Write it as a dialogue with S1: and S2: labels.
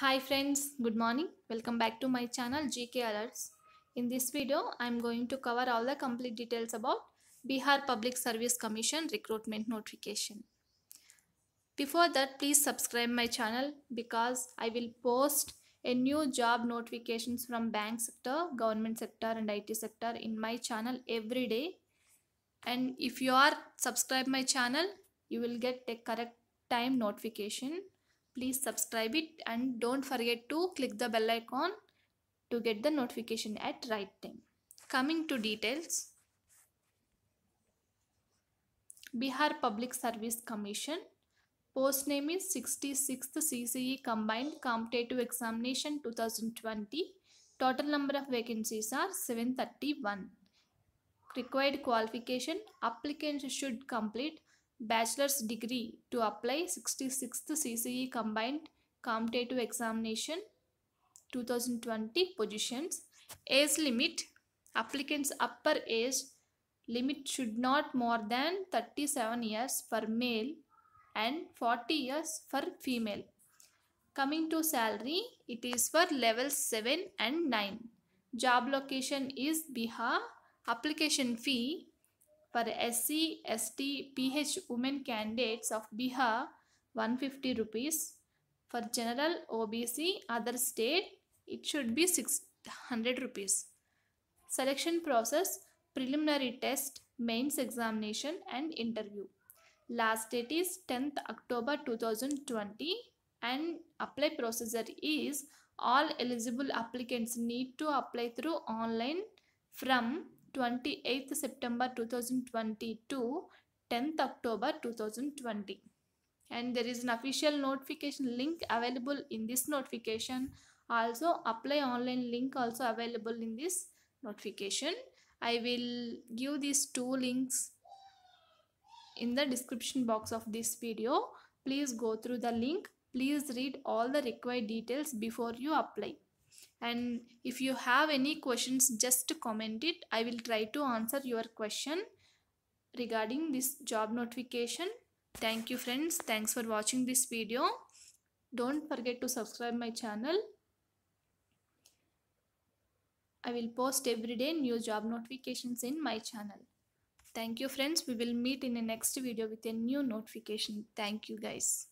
S1: Hi friends, good morning. Welcome back to my channel GK Alerts. In this video, I am going to cover all the complete details about Bihar Public Service Commission recruitment notification. Before that, please subscribe my channel because I will post a new job notifications from bank sector, government sector and IT sector in my channel every day. And if you are subscribe my channel, you will get a correct time notification please subscribe it and don't forget to click the bell icon to get the notification at right time. Coming to details. Bihar Public Service Commission. Post name is 66th CCE Combined Competitive Examination 2020. Total number of vacancies are 731. Required qualification. Applicants should complete bachelor's degree to apply 66th CCE combined competitive examination 2020 positions age limit applicants upper age limit should not more than 37 years for male and 40 years for female coming to salary it is for level 7 and 9 job location is bihar application fee for SC, ST, PH women candidates of Bihar, 150 rupees. For general OBC, other state, it should be 600 rupees. Selection process, preliminary test, mains examination and interview. Last date is 10th October 2020 and apply procedure is all eligible applicants need to apply through online from 28th September 2022, 10th October 2020 and there is an official notification link available in this notification also apply online link also available in this notification i will give these two links in the description box of this video please go through the link please read all the required details before you apply and if you have any questions just comment it i will try to answer your question regarding this job notification thank you friends thanks for watching this video don't forget to subscribe my channel i will post every day new job notifications in my channel thank you friends we will meet in the next video with a new notification thank you guys